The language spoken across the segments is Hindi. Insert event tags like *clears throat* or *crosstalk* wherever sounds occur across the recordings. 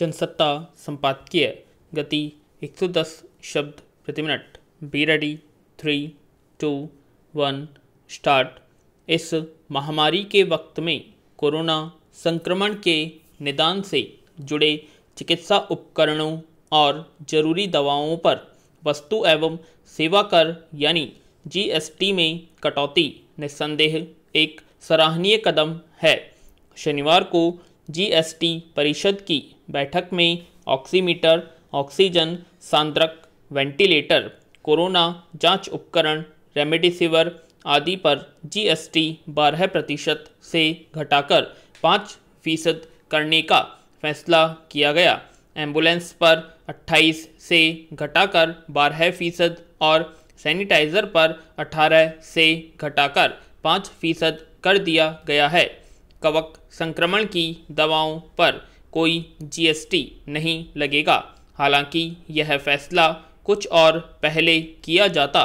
जनसत्ता संपादकीय गति 110 शब्द प्रति minute be ready three two one start इस महामारी के वक्त में कोरोना संक्रमण के निदान से जुड़े चिकित्सा उपकरणों और जरूरी दवाओं पर वस्तु एवं सेवा कर यानी जीएसटी में कटौती निस्संदेह एक सराहनीय कदम है शनिवार को जीएसटी परिषद की बैठक में ऑक्सीमीटर ऑक्सीजन सांद्रक वेंटिलेटर कोरोना जांच उपकरण रेमडेसिविर आदि पर जीएसटी 12 प्रतिशत से घटाकर 5 फीसद करने का फैसला किया गया एम्बुलेंस पर 28 से घटाकर 12 फीसद और सैनिटाइज़र पर 18 से घटाकर 5 फीसद कर दिया गया है कवक संक्रमण की दवाओं पर कोई जीएसटी नहीं लगेगा हालांकि यह फैसला कुछ और पहले किया जाता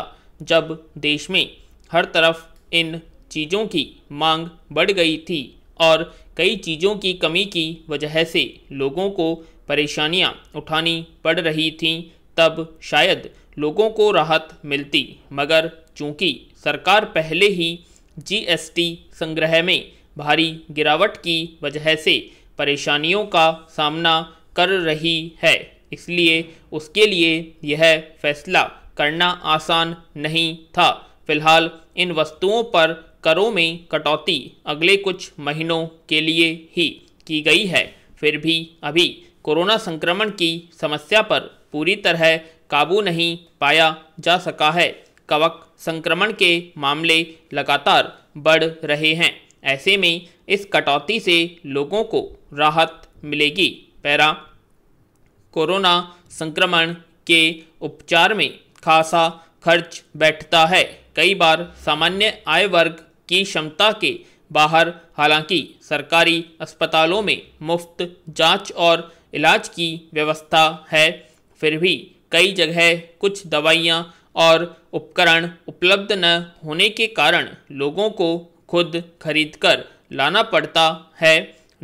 जब देश में हर तरफ इन चीज़ों की मांग बढ़ गई थी और कई चीज़ों की कमी की वजह से लोगों को परेशानियां उठानी पड़ रही थीं तब शायद लोगों को राहत मिलती मगर चूंकि सरकार पहले ही जीएसटी संग्रह में भारी गिरावट की वजह से परेशानियों का सामना कर रही है इसलिए उसके लिए यह फैसला करना आसान नहीं था फिलहाल इन वस्तुओं पर करों में कटौती अगले कुछ महीनों के लिए ही की गई है फिर भी अभी कोरोना संक्रमण की समस्या पर पूरी तरह काबू नहीं पाया जा सका है कवक संक्रमण के मामले लगातार बढ़ रहे हैं ऐसे में इस कटौती से लोगों को राहत मिलेगी पैरा कोरोना संक्रमण के उपचार में खासा खर्च बैठता है कई बार सामान्य आय वर्ग की क्षमता के बाहर हालांकि सरकारी अस्पतालों में मुफ्त जांच और इलाज की व्यवस्था है फिर भी कई जगह कुछ दवाइयाँ और उपकरण उपलब्ध न होने के कारण लोगों को खुद खरीद कर लाना पड़ता है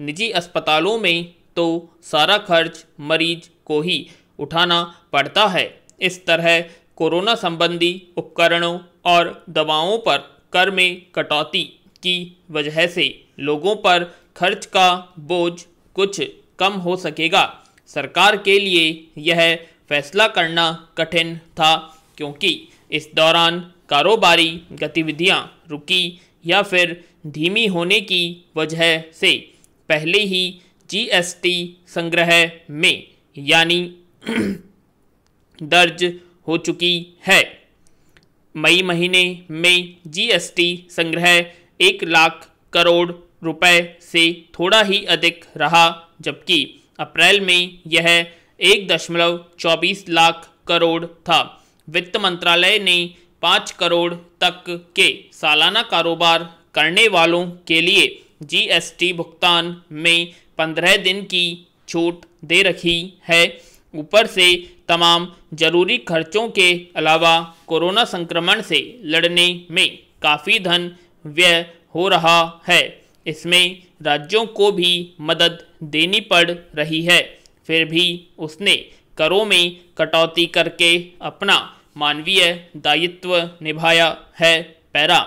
निजी अस्पतालों में तो सारा खर्च मरीज को ही उठाना पड़ता है इस तरह कोरोना संबंधी उपकरणों और दवाओं पर कर में कटौती की वजह से लोगों पर खर्च का बोझ कुछ कम हो सकेगा सरकार के लिए यह फैसला करना कठिन था क्योंकि इस दौरान कारोबारी गतिविधियां रुकी या फिर धीमी होने की वजह से पहले ही जीएसटी संग्रह में यानी *clears throat* दर्ज हो चुकी है मई महीने में जीएसटी संग्रह एक लाख करोड़ रुपए से थोड़ा ही अधिक रहा जबकि अप्रैल में यह एक दशमलव चौबीस लाख करोड़ था वित्त मंत्रालय ने पाँच करोड़ तक के सालाना कारोबार करने वालों के लिए जीएसटी भुगतान में पंद्रह दिन की छूट दे रखी है ऊपर से तमाम जरूरी खर्चों के अलावा कोरोना संक्रमण से लड़ने में काफ़ी धन व्यय हो रहा है इसमें राज्यों को भी मदद देनी पड़ रही है फिर भी उसने करों में कटौती करके अपना मानवीय दायित्व निभाया है पैरा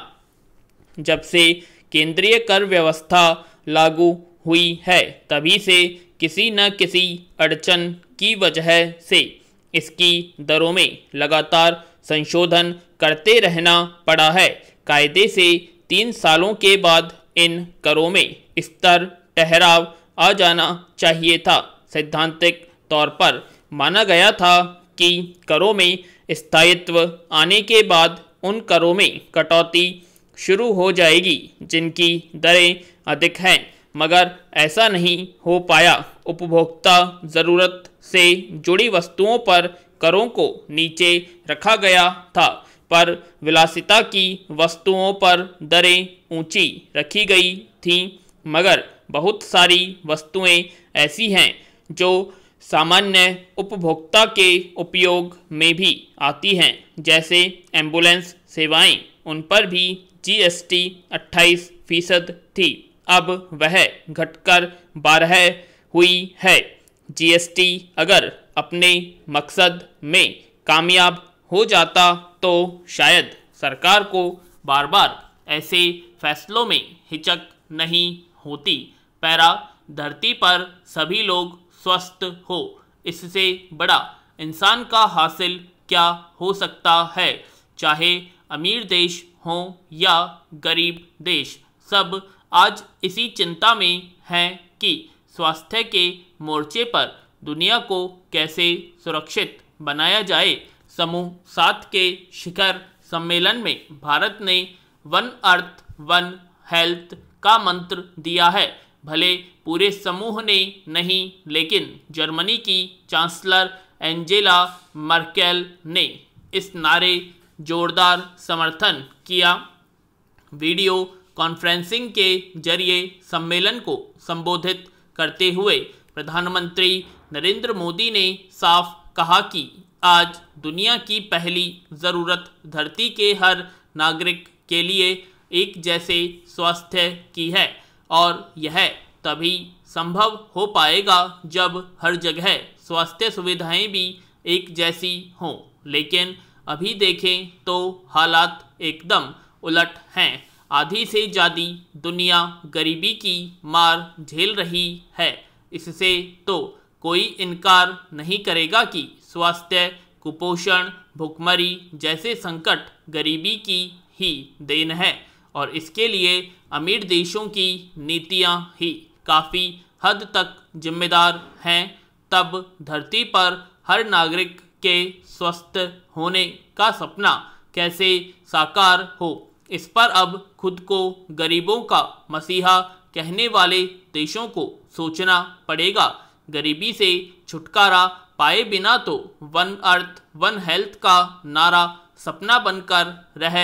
जब से केंद्रीय कर व्यवस्था लागू हुई है तभी से किसी न किसी अड़चन की वजह से इसकी दरों में लगातार संशोधन करते रहना पड़ा है कायदे से तीन सालों के बाद इन करों में स्तर ठहराव आ जाना चाहिए था सैद्धांतिक तौर पर माना गया था कि करों में स्थायित्व आने के बाद उन करों में कटौती शुरू हो जाएगी जिनकी दरें अधिक हैं मगर ऐसा नहीं हो पाया उपभोक्ता ज़रूरत से जुड़ी वस्तुओं पर करों को नीचे रखा गया था पर विलासिता की वस्तुओं पर दरें ऊंची रखी गई थीं मगर बहुत सारी वस्तुएं ऐसी हैं जो सामान्य उपभोक्ता के उपयोग में भी आती हैं जैसे एम्बुलेंस सेवाएं उन पर भी जीएसटी 28 फीसद थी अब वह घटकर बारह हुई है जीएसटी अगर अपने मकसद में कामयाब हो जाता तो शायद सरकार को बार बार ऐसे फैसलों में हिचक नहीं होती पैरा धरती पर सभी लोग स्वस्थ हो इससे बड़ा इंसान का हासिल क्या हो सकता है चाहे अमीर देश हो या गरीब देश सब आज इसी चिंता में हैं कि स्वास्थ्य के मोर्चे पर दुनिया को कैसे सुरक्षित बनाया जाए समूह सात के शिखर सम्मेलन में भारत ने वन अर्थ वन हेल्थ का मंत्र दिया है भले पूरे समूह ने नहीं लेकिन जर्मनी की चांसलर एंजेला मर्केल ने इस नारे जोरदार समर्थन किया वीडियो कॉन्फ्रेंसिंग के जरिए सम्मेलन को संबोधित करते हुए प्रधानमंत्री नरेंद्र मोदी ने साफ कहा कि आज दुनिया की पहली ज़रूरत धरती के हर नागरिक के लिए एक जैसे स्वास्थ्य की है और यह तभी संभव हो पाएगा जब हर जगह स्वास्थ्य सुविधाएं भी एक जैसी हों लेकिन अभी देखें तो हालात एकदम उलट हैं आधी से ज़्यादा दुनिया गरीबी की मार झेल रही है इससे तो कोई इनकार नहीं करेगा कि स्वास्थ्य कुपोषण भुखमरी जैसे संकट गरीबी की ही देन है और इसके लिए अमीर देशों की नीतियाँ ही काफ़ी हद तक जिम्मेदार हैं तब धरती पर हर नागरिक के स्वस्थ होने का सपना कैसे साकार हो इस पर अब खुद को गरीबों का मसीहा कहने वाले देशों को सोचना पड़ेगा गरीबी से छुटकारा पाए बिना तो वन अर्थ वन हेल्थ का नारा सपना बनकर रह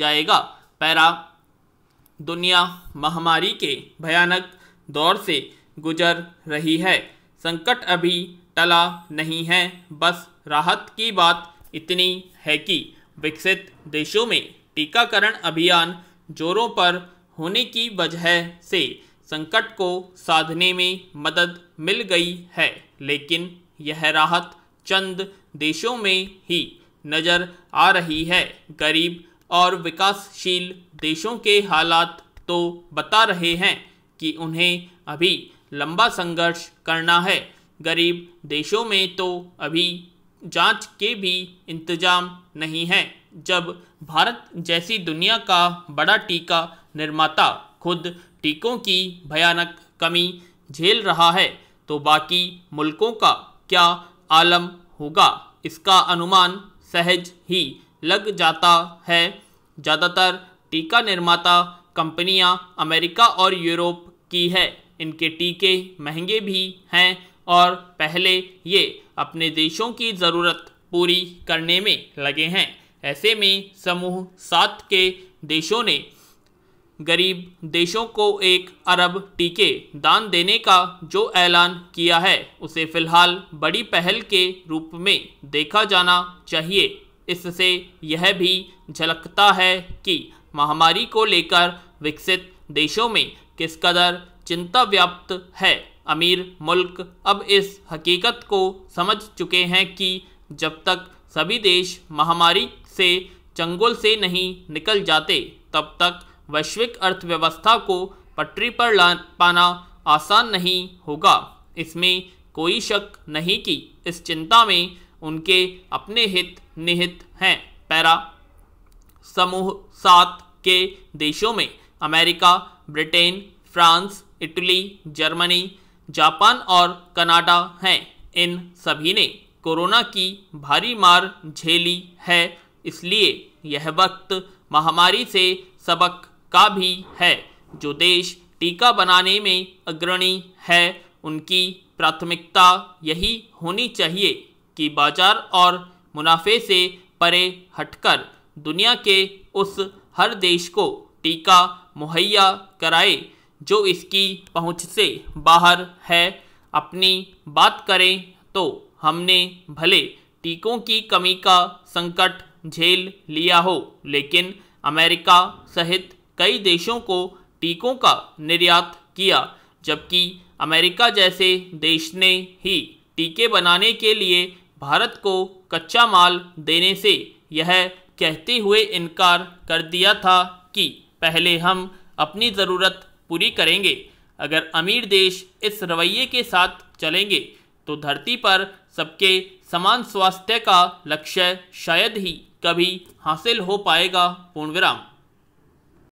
जाएगा पैरा दुनिया महामारी के भयानक दौर से गुजर रही है संकट अभी टला नहीं है बस राहत की बात इतनी है कि विकसित देशों में टीकाकरण अभियान जोरों पर होने की वजह से संकट को साधने में मदद मिल गई है लेकिन यह राहत चंद देशों में ही नज़र आ रही है गरीब और विकासशील देशों के हालात तो बता रहे हैं कि उन्हें अभी लंबा संघर्ष करना है गरीब देशों में तो अभी जांच के भी इंतजाम नहीं है जब भारत जैसी दुनिया का बड़ा टीका निर्माता खुद टीकों की भयानक कमी झेल रहा है तो बाकी मुल्कों का क्या आलम होगा इसका अनुमान सहज ही लग जाता है ज़्यादातर टीका निर्माता कंपनियां अमेरिका और यूरोप की है इनके टीके महंगे भी हैं और पहले ये अपने देशों की ज़रूरत पूरी करने में लगे हैं ऐसे में समूह सात के देशों ने गरीब देशों को एक अरब टीके दान देने का जो ऐलान किया है उसे फिलहाल बड़ी पहल के रूप में देखा जाना चाहिए इससे यह भी झलकता है कि महामारी को लेकर विकसित देशों में किस कदर चिंता व्याप्त है अमीर मुल्क अब इस हकीकत को समझ चुके हैं कि जब तक सभी देश महामारी से चंगुल से नहीं निकल जाते तब तक वैश्विक अर्थव्यवस्था को पटरी पर ला पाना आसान नहीं होगा इसमें कोई शक नहीं कि इस चिंता में उनके अपने हित निहित हैं पैरा समूह सात के देशों में America Britain France Italy Germany Japan और कनाडा हैं इन सभी ने कोरोना की भारी मार झेली है इसलिए यह वक्त महामारी से सबक का भी है जो देश टीका बनाने में अग्रणी है उनकी प्राथमिकता यही होनी चाहिए कि बाजार और मुनाफे से परे हटकर दुनिया के उस हर देश को टीका मुहैया कराए जो इसकी पहुंच से बाहर है अपनी बात करें तो हमने भले टीकों की कमी का संकट झेल लिया हो लेकिन अमेरिका सहित कई देशों को टीकों का निर्यात किया जबकि अमेरिका जैसे देश ने ही टीके बनाने के लिए भारत को कच्चा माल देने से यह कहते हुए इनकार कर दिया था कि पहले हम अपनी ज़रूरत पूरी करेंगे अगर अमीर देश इस रवैये के साथ चलेंगे तो धरती पर सबके समान स्वास्थ्य का लक्ष्य शायद ही कभी हासिल हो पाएगा पूर्ण विराम